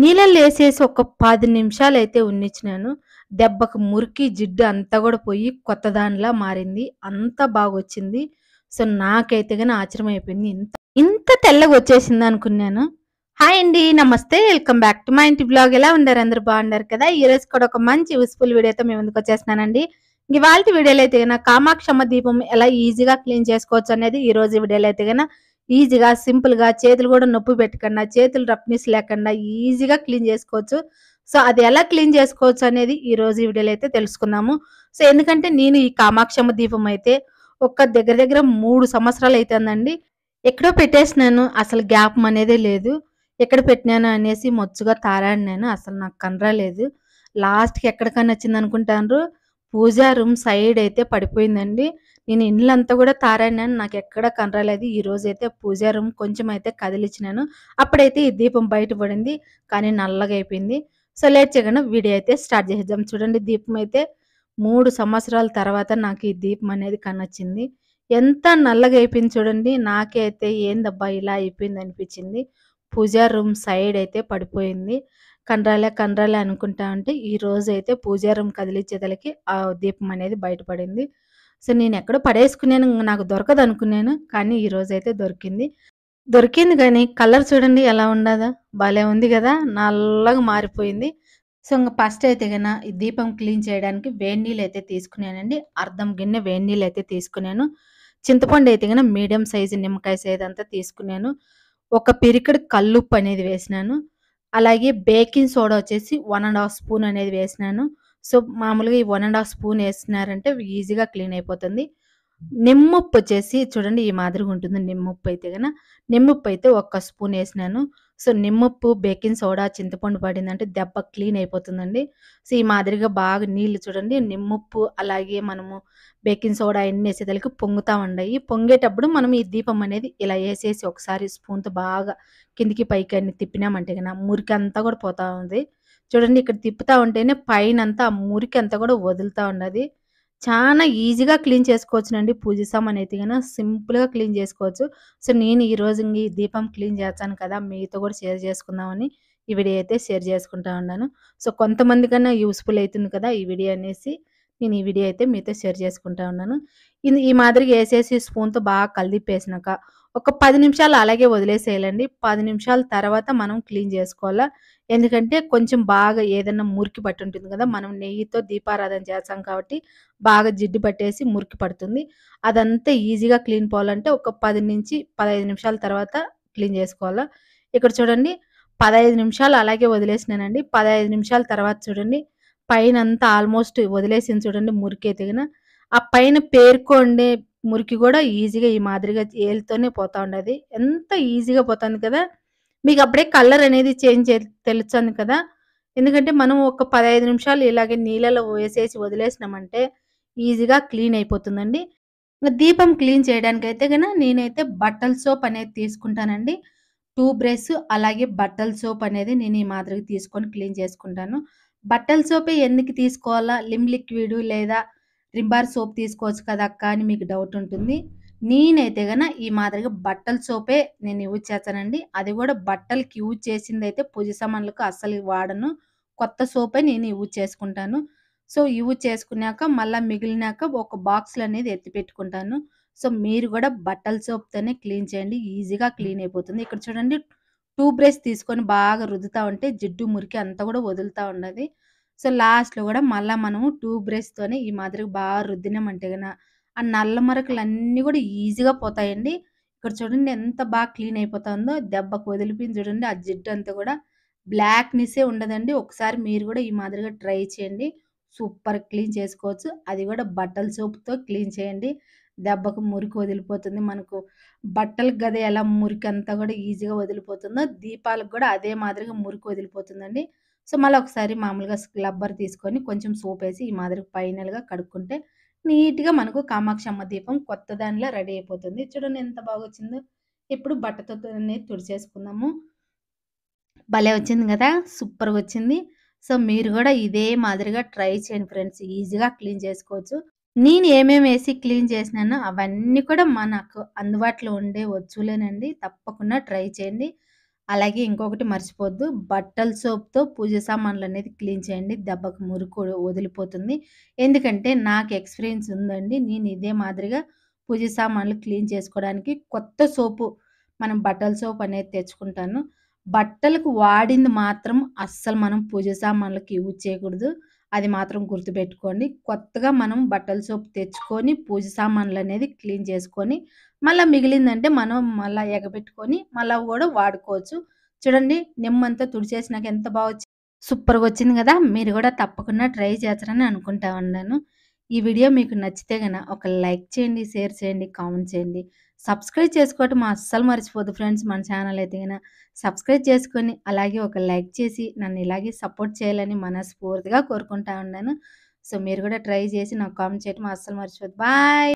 నీళ్ళల్లో వేసేసి ఒక పది నిమిషాలు అయితే ఉన్నిచ్చినాను దెబ్బకు మురికి జిడ్డు అంతా కూడా పోయి కొత్త దానిలా మారింది అంత బాగా వచ్చింది సో నాకైతే కానీ ఆశ్చర్యం అయిపోయింది ఇంత ఇంత తెల్లగా వచ్చేసింది అనుకున్నాను హాయ్ అండి నమస్తే వెల్కమ్ బ్యాక్ టు మా ఇంటి బ్లాగ్ ఎలా ఉన్నారు అందరు బాగున్నారు కదా ఈ రోజు కూడా ఒక మంచి యూస్ఫుల్ వీడియోతో మేము ముందుకు వచ్చేస్తున్నానండి ఇవాళ వీడియోలో అయితే కన్నా కామాక్షమ్మ దీపం ఎలా ఈజీగా క్లీన్ చేసుకోవచ్చు అనేది ఈ రోజు వీడియోలో అయితే కన్నా ఈజీగా సింపుల్గా చేతులు కూడా నొప్పి పెట్టకుండా చేతులు రఫ్నెస్ లేకుండా ఈజీగా క్లీన్ చేసుకోవచ్చు సో అది ఎలా క్లీన్ చేసుకోవచ్చు అనేది ఈ రోజు వీడియోలో అయితే తెలుసుకుందాము సో ఎందుకంటే నేను ఈ కామాక్షమ్మ దీపం అయితే ఒక్క దగ్గర దగ్గర మూడు సంవత్సరాలు అవుతుందండి ఎక్కడో పెట్టేసినాను అసలు గ్యాప్ అనేదే లేదు ఎక్కడ పెట్టినాను అనేసి మొచ్చుగా తారాడినాను అసలు నాకు కనరాలేదు లాస్ట్కి ఎక్కడికన్నా వచ్చింది అనుకుంటాను పూజా రూమ్ సైడ్ అయితే పడిపోయిందండి నేను అంతా కూడా తారాడినాను నాకు ఎక్కడ కనరాలేదు ఈ రోజు అయితే పూజా రూమ్ కొంచెం అయితే కదిలిచ్చినాను అప్పుడైతే ఈ దీపం బయట పడింది కానీ నల్లగా అయిపోయింది సో లేట్ చేయకుండా వీడియో అయితే స్టార్ట్ చేసేద్దాం చూడండి దీపం అయితే మూడు సంవత్సరాల తర్వాత నాకు ఈ దీపం అనేది కనొచ్చింది ఎంత నల్లగా అయిపోయింది చూడండి నాకైతే ఏందబ్బా ఇలా అయిపోయింది అనిపించింది పూజా రూమ్ సైడ్ అయితే పడిపోయింది కనరాలే కనరాలే అనుకుంటా ఉంటే ఈ రోజు అయితే పూజారం కదిలిచ్చేదలకి ఆ దీపం అనేది బయటపడింది సో నేను ఎక్కడో పడేసుకున్నాను నాకు దొరకదు అనుకున్నాను కానీ ఈ రోజు అయితే దొరికింది దొరికింది కానీ కలర్ చూడండి ఎలా ఉండదా భలే ఉంది కదా నల్లగా మారిపోయింది సో ఇంకా ఫస్ట్ అయితే కన్నా ఈ దీపం క్లీన్ చేయడానికి వేడి నీళ్ళు అయితే తీసుకున్నానండి అర్ధం గిన్నె వేడి నీళ్ళు అయితే తీసుకున్నాను చింతపండు అయితే కన్నా మీడియం సైజు నిమ్మకాయ సైజ్ అంతా తీసుకున్నాను ఒక పిరికడు కల్లుప్పు అనేది వేసినాను అలాగే బేకింగ్ సోడా వచ్చేసి వన్ అండ్ హాఫ్ స్పూన్ అనేది వేసినాను సో మామూలుగా ఈ వన్ అండ్ హాఫ్ స్పూన్ వేసినారంటే ఈజీగా క్లీన్ అయిపోతుంది నిమ్మప్పు వచ్చేసి చూడండి ఈ మాదిరిగా ఉంటుంది నిమ్మప్పు అయితే కనుక నిమ్మప్పు అయితే ఒక్క స్పూన్ వేసినాను సో నిమ్మప్పు బేకింగ్ సోడా చింతపండు పడిందంటే దెబ్బ క్లీన్ అయిపోతుందండి సో ఈ మాదిరిగా బాగా నీళ్ళు చూడండి నిమ్మప్పు అలాగే మనము బేకింగ్ సోడా అన్ని వేసేదానికి పొంగుతూ ఉండయి పొంగేటప్పుడు మనం ఈ దీపం అనేది ఇలా వేసేసి ఒకసారి స్పూన్తో బాగా కిందికి పైకి అన్ని తిప్పినామంటే కనుక మురికి అంతా కూడా పోతూ ఉంది చూడండి ఇక్కడ తిప్పుతూ ఉంటేనే పైన అంతా ఆ మురికి అంతా కూడా వదులుతూ ఉన్నది చాలా ఈజీగా క్లీన్ చేసుకోవచ్చునండి పూజ సామాన్ అయితే కానీ సింపుల్గా క్లీన్ చేసుకోవచ్చు సో నేను ఈరోజు ఈ దీపం క్లీన్ చేస్తాను కదా మీతో కూడా షేర్ చేసుకుందామని ఈ వీడియో అయితే షేర్ చేసుకుంటా ఉన్నాను సో కొంతమంది కన్నా యూస్ఫుల్ అవుతుంది కదా ఈ వీడియో అనేసి నేను ఈ వీడియో అయితే మీతో షేర్ చేసుకుంటా ఉన్నాను ఇది ఈ మాదిరిగా వేసేసి స్పూన్తో బాగా కలిపేసినాక ఒక పది నిమిషాలు అలాగే వదిలేసేయాలండి పది నిమిషాల తర్వాత మనం క్లీన్ చేసుకోవాలా ఎందుకంటే కొంచెం బాగా ఏదైనా మురికి పట్టి ఉంటుంది కదా మనం నెయ్యితో దీపారాధన చేస్తాం కాబట్టి బాగా జిడ్డు పట్టేసి మురికి పడుతుంది అదంతా ఈజీగా క్లీన్ పోవాలంటే ఒక పది నుంచి పదహైదు నిమిషాల తర్వాత క్లీన్ చేసుకోవాలా ఇక్కడ చూడండి పదహైదు నిమిషాలు అలాగే వదిలేసినానండి పదహైదు నిమిషాల తర్వాత చూడండి పైన అంతా ఆల్మోస్ట్ వదిలేసింది చూడండి మురికి ఎదిగిన ఆ పైన పేర్కొండే మురికి కూడా ఈజీగా ఈ మాదిరిగా ఏలుతోనే పోతా ఉండదు ఎంత ఈజీగా పోతుంది కదా మీకు అప్పుడే కలర్ అనేది చేంజ్ తెలుస్తుంది కదా ఎందుకంటే మనం ఒక పదహైదు నిమిషాలు ఇలాగే నీళ్ళలో వేసేసి వదిలేసినామంటే ఈజీగా క్లీన్ అయిపోతుందండి దీపం క్లీన్ చేయడానికి అయితే కనుక నేనైతే బట్టల సోప్ అనేది తీసుకుంటానండి టూ బ్రష్ అలాగే బట్టల సోప్ అనేది నేను ఈ మాదిరిగా తీసుకొని క్లీన్ చేసుకుంటాను బట్టల సోపే ఎందుకు తీసుకోవాలా లిమ్ లిక్విడ్ లేదా రింబార్ సోప్ తీసుకోవచ్చు కదా అక్క అని మీకు డౌట్ ఉంటుంది నేనైతే గన ఈ మాదిరిగా బట్టల సోపే నేను యూజ్ చేస్తానండి అది కూడా బట్టలకి యూజ్ చేసింది అయితే పూజ సామాన్లకు అస్సలు వాడను కొత్త సోపే నేను యూజ్ చేసుకుంటాను సో యూజ్ చేసుకున్నాక మళ్ళీ మిగిలినాక ఒక బాక్స్లు అనేది ఎత్తి పెట్టుకుంటాను సో మీరు కూడా బట్టల సోప్తోనే క్లీన్ చేయండి ఈజీగా క్లీన్ అయిపోతుంది ఇక్కడ చూడండి టూ బ్రష్ తీసుకొని బాగా రుద్దుతూ ఉంటే జిడ్డు మురికి అంతా కూడా వదులుతూ ఉండదు సో లాస్ట్లో కూడా మళ్ళీ మనము టూ బ్రష్తోనే ఈ మాదిరిగా బాగా రుద్దినామంటే కనుక ఆ నల్ల మరకలన్నీ కూడా ఈజీగా పోతాయండి ఇక్కడ చూడండి ఎంత బాగా క్లీన్ అయిపోతుందో దెబ్బకు వదిలిపోయింది చూడండి ఆ జిడ్డు అంతా కూడా బ్లాక్నెస్సే ఉండదండి ఒకసారి మీరు కూడా ఈ మాదిరిగా ట్రై చేయండి సూపర్ క్లీన్ చేసుకోవచ్చు అది కూడా బట్టల సోపుతో క్లీన్ చేయండి దెబ్బకు మురికి వదిలిపోతుంది మనకు బట్టలకు గదే ఎలా మురికి అంతా కూడా ఈజీగా వదిలిపోతుందో దీపాలకు కూడా అదే మాదిరిగా మురికి వదిలిపోతుందండి సో మళ్ళీ ఒకసారి మామూలుగా స్క్లబ్బర్ తీసుకొని కొంచెం సోప్ వేసి ఈ మాదిరి ఫైనల్గా కడుక్కుంటే నీట్గా మనకు కామాక్షమ్మ దీపం కొత్త దానిలో రెడీ అయిపోతుంది చూడండి ఎంత బాగా వచ్చిందో ఇప్పుడు బట్టతో తుడిచేసుకుందాము భలే వచ్చింది కదా సూపర్గా వచ్చింది సో మీరు కూడా ఇదే మాదిరిగా ట్రై చేయండి ఫ్రెండ్స్ ఈజీగా క్లీన్ చేసుకోవచ్చు నేను ఏమేమి వేసి క్లీన్ చేసినానో అవన్నీ కూడా మనకు అందుబాటులో ఉండే వచ్చులేనండి తప్పకుండా ట్రై చేయండి అలాగే ఇంకొకటి మర్చిపోద్దు బట్టల సోప్తో పూజ సామాన్లు అనేది క్లీన్ చేయండి దెబ్బకు మురుకు వదిలిపోతుంది ఎందుకంటే నాకు ఎక్స్పీరియన్స్ ఉందండి నేను ఇదే మాదిరిగా పూజ సామాన్లు క్లీన్ చేసుకోవడానికి కొత్త సోపు మనం బట్టల సోప్ అనేది తెచ్చుకుంటాను బట్టలకు వాడింది మాత్రం అస్సలు మనం పూజ సామాన్లకు యూజ్ చేయకూడదు అది మాత్రం గుర్తుపెట్టుకోండి కొత్తగా మనం బట్టల సోప్ తెచ్చుకొని పూజ సామాన్లు అనేది క్లీన్ చేసుకొని మళ్ళీ మిగిలిందంటే మనం మళ్ళీ ఎగబెట్టుకొని మళ్ళీ కూడా వాడుకోవచ్చు చూడండి నిమ్మంతా నాకు ఎంత బాగా సూపర్గా వచ్చింది కదా మీరు కూడా తప్పకుండా ట్రై చేస్తారని అనుకుంటా ఉన్నాను ఈ వీడియో మీకు నచ్చితే కనుక ఒక లైక్ చేయండి షేర్ చేయండి కామెంట్ చేయండి సబ్స్క్రైబ్ చేసుకోవటం అస్సలు మర్చిపోదు ఫ్రెండ్స్ మన ఛానల్ అయితే కనుక సబ్స్క్రైబ్ చేసుకొని అలాగే ఒక లైక్ చేసి నన్ను ఇలాగే సపోర్ట్ చేయాలని మనస్ఫూర్తిగా కోరుకుంటా ఉన్నాను సో మీరు కూడా ట్రై చేసి నాకు కామెంట్ చేయటం అస్సలు మర్చిపోదు బాయ్